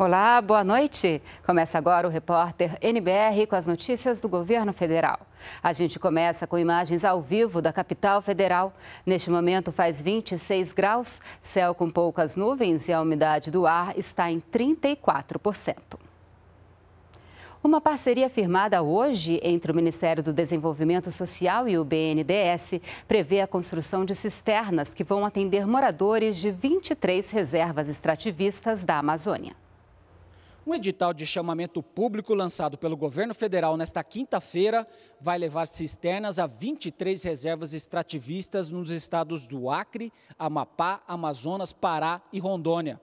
Olá, boa noite. Começa agora o repórter NBR com as notícias do governo federal. A gente começa com imagens ao vivo da capital federal. Neste momento faz 26 graus, céu com poucas nuvens e a umidade do ar está em 34%. Uma parceria firmada hoje entre o Ministério do Desenvolvimento Social e o BNDES prevê a construção de cisternas que vão atender moradores de 23 reservas extrativistas da Amazônia. Um edital de chamamento público lançado pelo governo federal nesta quinta-feira vai levar cisternas a 23 reservas extrativistas nos estados do Acre, Amapá, Amazonas, Pará e Rondônia.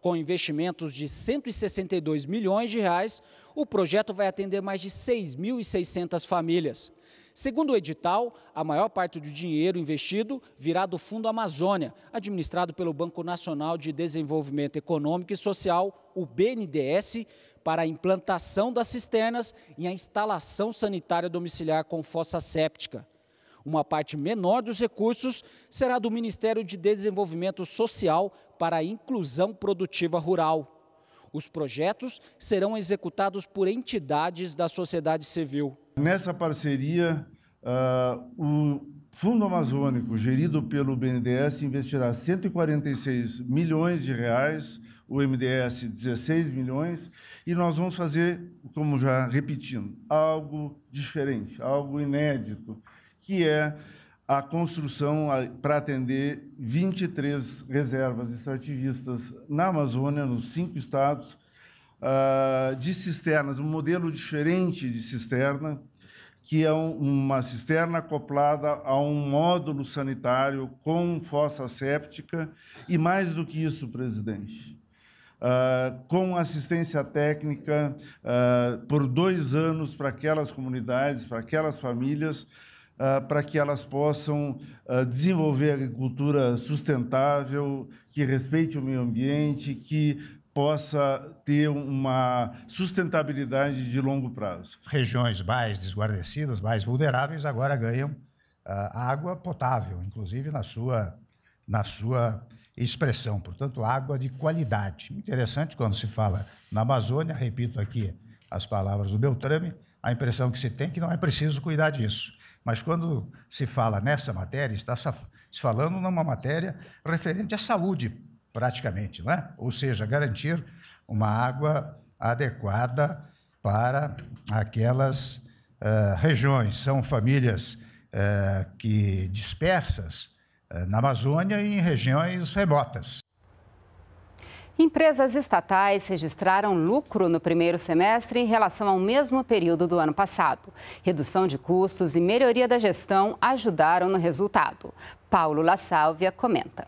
Com investimentos de 162 milhões de reais, o projeto vai atender mais de 6.600 famílias. Segundo o edital, a maior parte do dinheiro investido virá do Fundo Amazônia, administrado pelo Banco Nacional de Desenvolvimento Econômico e Social, o BNDES, para a implantação das cisternas e a instalação sanitária domiciliar com fossa séptica. Uma parte menor dos recursos será do Ministério de Desenvolvimento Social para a Inclusão Produtiva Rural. Os projetos serão executados por entidades da sociedade civil. Nessa parceria, uh, o Fundo Amazônico, gerido pelo BNDES, investirá 146 milhões de reais, o MDS 16 milhões, e nós vamos fazer, como já repetindo, algo diferente, algo inédito, que é a construção para atender 23 reservas extrativistas na Amazônia, nos cinco estados, uh, de cisternas, um modelo diferente de cisterna, que é um, uma cisterna acoplada a um módulo sanitário com fossa séptica e, mais do que isso, presidente, Uh, com assistência técnica uh, por dois anos para aquelas comunidades, para aquelas famílias, uh, para que elas possam desenvolver agricultura sustentável, que respeite o meio ambiente, que possa ter uma sustentabilidade de longo prazo. Regiões mais desguarnecidas, mais vulneráveis, agora ganham uh, água potável, inclusive na sua, na sua expressão, portanto, água de qualidade. Interessante quando se fala na Amazônia, repito aqui as palavras do Beltrame, a impressão que se tem é que não é preciso cuidar disso. Mas quando se fala nessa matéria, está se falando numa matéria referente à saúde praticamente, né? ou seja, garantir uma água adequada para aquelas uh, regiões. São famílias uh, que dispersas eh, na Amazônia e em regiões remotas. Empresas estatais registraram lucro no primeiro semestre em relação ao mesmo período do ano passado. Redução de custos e melhoria da gestão ajudaram no resultado. Paulo La Sálvia comenta.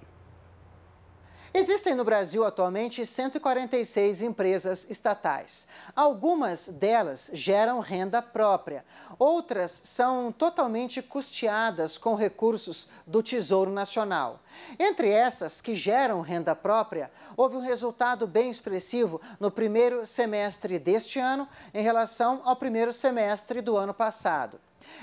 Existem no Brasil atualmente 146 empresas estatais. Algumas delas geram renda própria, outras são totalmente custeadas com recursos do Tesouro Nacional. Entre essas que geram renda própria, houve um resultado bem expressivo no primeiro semestre deste ano em relação ao primeiro semestre do ano passado.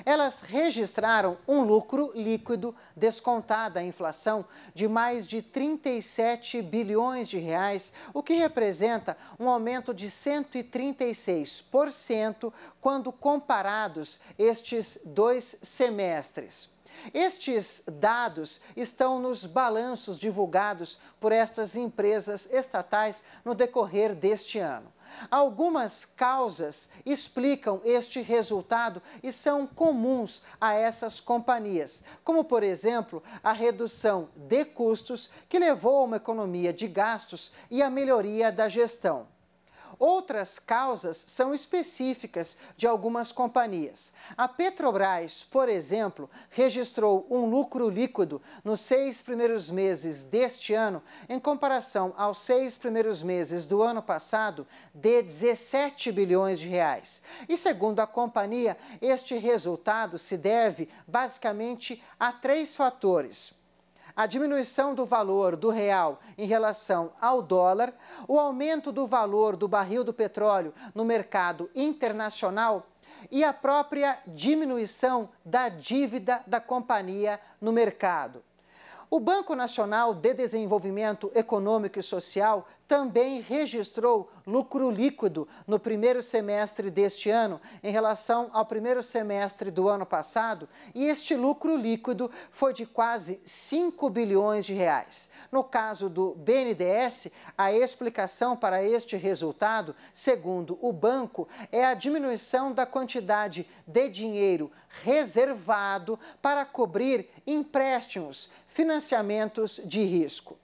Elas registraram um lucro líquido descontada a inflação de mais de 37 bilhões de reais, o que representa um aumento de 136% quando comparados estes dois semestres. Estes dados estão nos balanços divulgados por estas empresas estatais no decorrer deste ano. Algumas causas explicam este resultado e são comuns a essas companhias, como, por exemplo, a redução de custos, que levou a uma economia de gastos e a melhoria da gestão. Outras causas são específicas de algumas companhias. A Petrobras, por exemplo, registrou um lucro líquido nos seis primeiros meses deste ano, em comparação aos seis primeiros meses do ano passado, de 17 bilhões de reais. E segundo a companhia, este resultado se deve basicamente a três fatores a diminuição do valor do real em relação ao dólar, o aumento do valor do barril do petróleo no mercado internacional e a própria diminuição da dívida da companhia no mercado. O Banco Nacional de Desenvolvimento Econômico e Social também registrou lucro líquido no primeiro semestre deste ano em relação ao primeiro semestre do ano passado, e este lucro líquido foi de quase 5 bilhões de reais. No caso do BNDES, a explicação para este resultado, segundo o banco, é a diminuição da quantidade de dinheiro reservado para cobrir empréstimos, financiamentos de risco.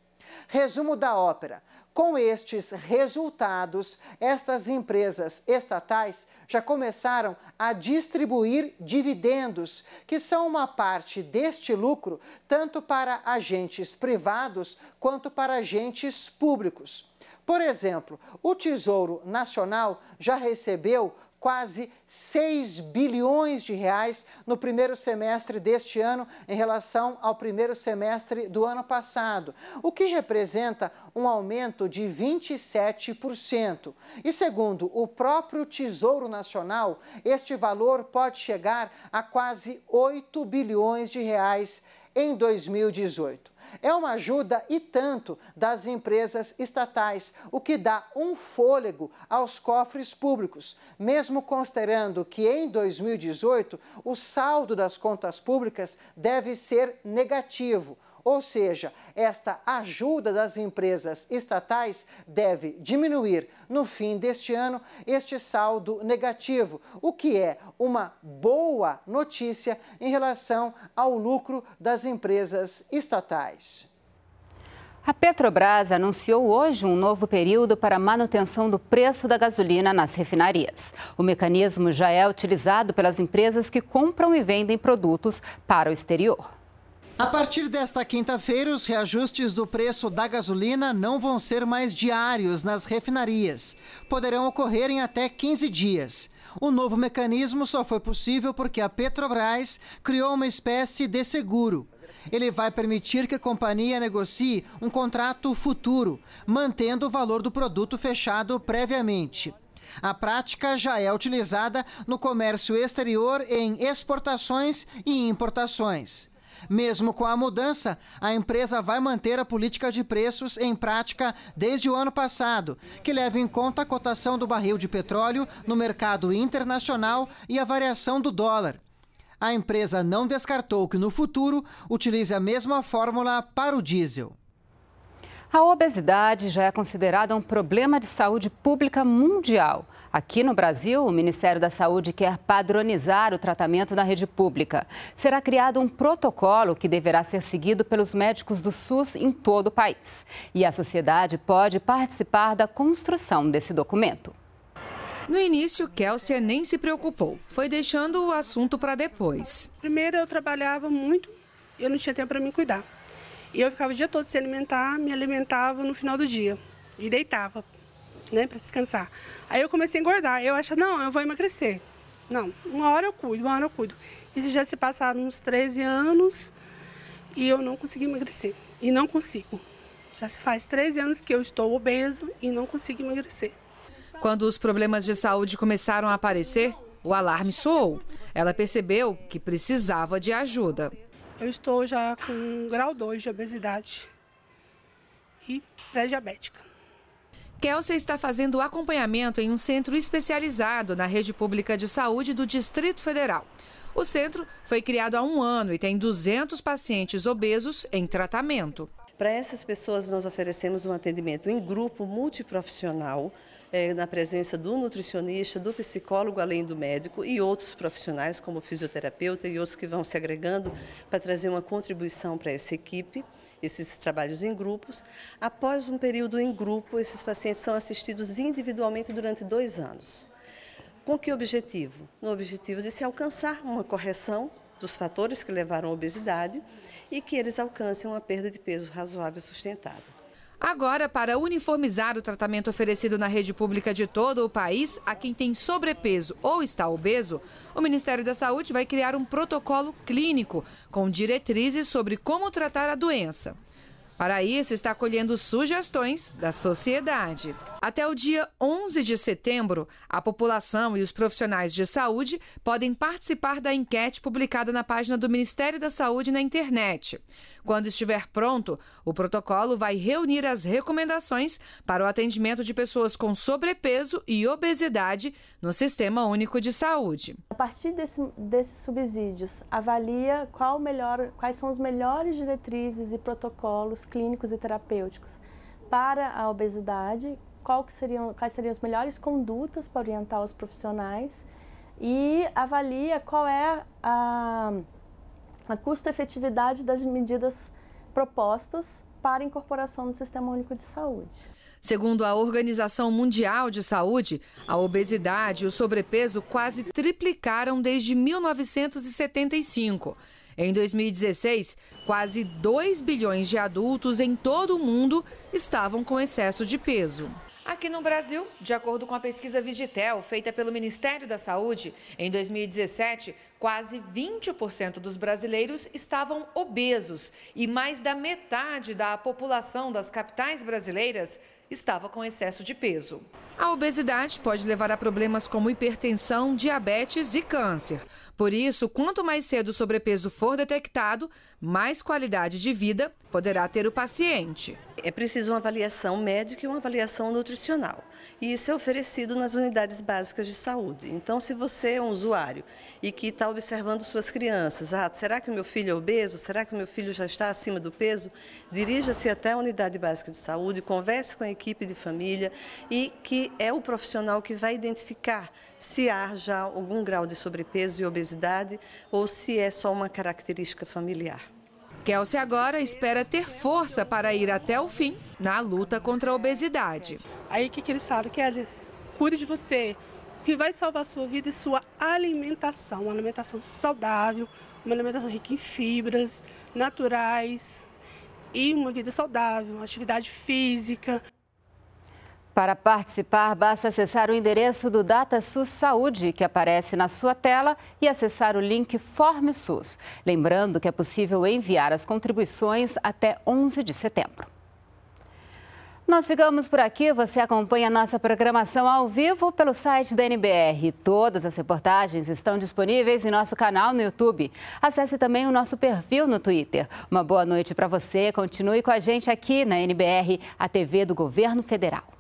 Resumo da ópera. Com estes resultados, estas empresas estatais já começaram a distribuir dividendos, que são uma parte deste lucro tanto para agentes privados quanto para agentes públicos. Por exemplo, o Tesouro Nacional já recebeu quase 6 bilhões de reais no primeiro semestre deste ano em relação ao primeiro semestre do ano passado, o que representa um aumento de 27%. E segundo o próprio Tesouro Nacional, este valor pode chegar a quase 8 bilhões de reais em 2018. É uma ajuda e tanto das empresas estatais, o que dá um fôlego aos cofres públicos, mesmo considerando que em 2018 o saldo das contas públicas deve ser negativo ou seja, esta ajuda das empresas estatais deve diminuir no fim deste ano este saldo negativo, o que é uma boa notícia em relação ao lucro das empresas estatais. A Petrobras anunciou hoje um novo período para manutenção do preço da gasolina nas refinarias. O mecanismo já é utilizado pelas empresas que compram e vendem produtos para o exterior. A partir desta quinta-feira, os reajustes do preço da gasolina não vão ser mais diários nas refinarias. Poderão ocorrer em até 15 dias. O novo mecanismo só foi possível porque a Petrobras criou uma espécie de seguro. Ele vai permitir que a companhia negocie um contrato futuro, mantendo o valor do produto fechado previamente. A prática já é utilizada no comércio exterior em exportações e importações. Mesmo com a mudança, a empresa vai manter a política de preços em prática desde o ano passado, que leva em conta a cotação do barril de petróleo no mercado internacional e a variação do dólar. A empresa não descartou que no futuro utilize a mesma fórmula para o diesel. A obesidade já é considerada um problema de saúde pública mundial. Aqui no Brasil, o Ministério da Saúde quer padronizar o tratamento na rede pública. Será criado um protocolo que deverá ser seguido pelos médicos do SUS em todo o país. E a sociedade pode participar da construção desse documento. No início, Kélcia nem se preocupou. Foi deixando o assunto para depois. Primeiro, eu trabalhava muito, eu não tinha tempo para me cuidar. E eu ficava o dia todo sem alimentar, me alimentava no final do dia e deitava, né, para descansar. Aí eu comecei a engordar. Eu achava, não, eu vou emagrecer. Não, uma hora eu cuido, uma hora eu cuido. Isso já se passaram uns 13 anos e eu não consegui emagrecer. E não consigo. Já se faz 13 anos que eu estou obeso e não consigo emagrecer. Quando os problemas de saúde começaram a aparecer, o alarme soou. Ela percebeu que precisava de ajuda. Eu estou já com grau 2 de obesidade e pré-diabética. Kelsia está fazendo acompanhamento em um centro especializado na rede pública de saúde do Distrito Federal. O centro foi criado há um ano e tem 200 pacientes obesos em tratamento. Para essas pessoas, nós oferecemos um atendimento em grupo multiprofissional, é, na presença do nutricionista, do psicólogo, além do médico e outros profissionais, como fisioterapeuta e outros que vão se agregando para trazer uma contribuição para essa equipe, esses trabalhos em grupos. Após um período em grupo, esses pacientes são assistidos individualmente durante dois anos. Com que objetivo? No objetivo de se alcançar uma correção dos fatores que levaram à obesidade e que eles alcancem uma perda de peso razoável e sustentável. Agora, para uniformizar o tratamento oferecido na rede pública de todo o país a quem tem sobrepeso ou está obeso, o Ministério da Saúde vai criar um protocolo clínico com diretrizes sobre como tratar a doença. Para isso, está acolhendo sugestões da sociedade. Até o dia 11 de setembro, a população e os profissionais de saúde podem participar da enquete publicada na página do Ministério da Saúde na internet. Quando estiver pronto, o protocolo vai reunir as recomendações para o atendimento de pessoas com sobrepeso e obesidade no Sistema Único de Saúde. A partir desse, desses subsídios, avalia melhor, quais são as melhores diretrizes e protocolos clínicos e terapêuticos para a obesidade, seriam, quais seriam as melhores condutas para orientar os profissionais e avalia qual é a, a custo-efetividade das medidas propostas para incorporação no Sistema Único de Saúde. Segundo a Organização Mundial de Saúde, a obesidade e o sobrepeso quase triplicaram desde 1975. Em 2016, quase 2 bilhões de adultos em todo o mundo estavam com excesso de peso. Aqui no Brasil, de acordo com a pesquisa Vigitel, feita pelo Ministério da Saúde, em 2017, quase 20% dos brasileiros estavam obesos e mais da metade da população das capitais brasileiras estava com excesso de peso. A obesidade pode levar a problemas como hipertensão, diabetes e câncer. Por isso, quanto mais cedo o sobrepeso for detectado, mais qualidade de vida poderá ter o paciente. É preciso uma avaliação médica e uma avaliação nutricional. E isso é oferecido nas unidades básicas de saúde. Então, se você é um usuário e que está observando suas crianças, ah, será que o meu filho é obeso? Será que o meu filho já está acima do peso? Dirija-se até a unidade básica de saúde, converse com a equipe de família e que é o profissional que vai identificar se há já algum grau de sobrepeso e obesidade ou se é só uma característica familiar. Kelsey agora espera ter força para ir até o fim na luta contra a obesidade. Aí o que, que eles falam? é cure de você. O que vai salvar a sua vida é sua alimentação. Uma alimentação saudável, uma alimentação rica em fibras naturais e uma vida saudável, uma atividade física. Para participar, basta acessar o endereço do DataSUS Saúde, que aparece na sua tela, e acessar o link Forme SUS. Lembrando que é possível enviar as contribuições até 11 de setembro. Nós ficamos por aqui. Você acompanha nossa programação ao vivo pelo site da NBR. Todas as reportagens estão disponíveis em nosso canal no YouTube. Acesse também o nosso perfil no Twitter. Uma boa noite para você. Continue com a gente aqui na NBR, a TV do Governo Federal.